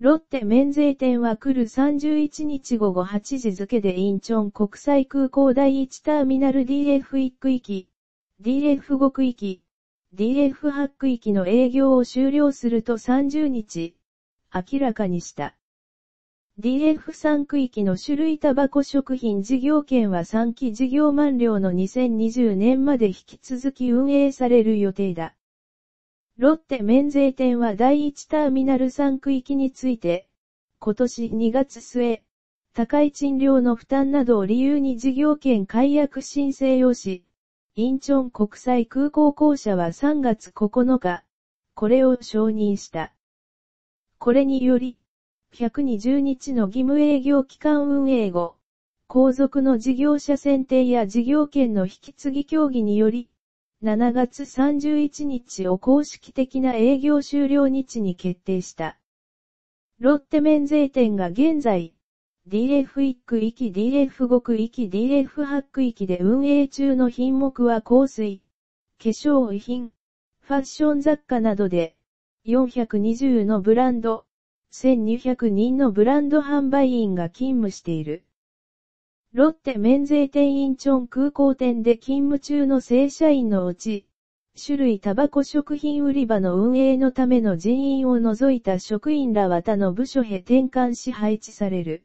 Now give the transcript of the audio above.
ロッテ免税店は来る31日午後8時付でインチョン国際空港第1ターミナル DF1 区域、DF5 区域、DF8 区域の営業を終了すると30日、明らかにした。DF3 区域の種類タバコ食品事業権は3期事業満了の2020年まで引き続き運営される予定だ。ロッテ免税店は第1ターミナル3区域について、今年2月末、高い賃料の負担などを理由に事業権解約申請をし、インチョン国際空港公社は3月9日、これを承認した。これにより、120日の義務営業期間運営後、後続の事業者選定や事業権の引き継ぎ協議により、7月31日を公式的な営業終了日に決定した。ロッテ免税店が現在、DF1 区域 DF5 区域 DF8 区域で運営中の品目は香水、化粧品、ファッション雑貨などで、420のブランド、1200人のブランド販売員が勤務している。ロッテ免税店インチョン空港店で勤務中の正社員のうち、種類タバコ食品売り場の運営のための人員を除いた職員らは他の部署へ転換し配置される。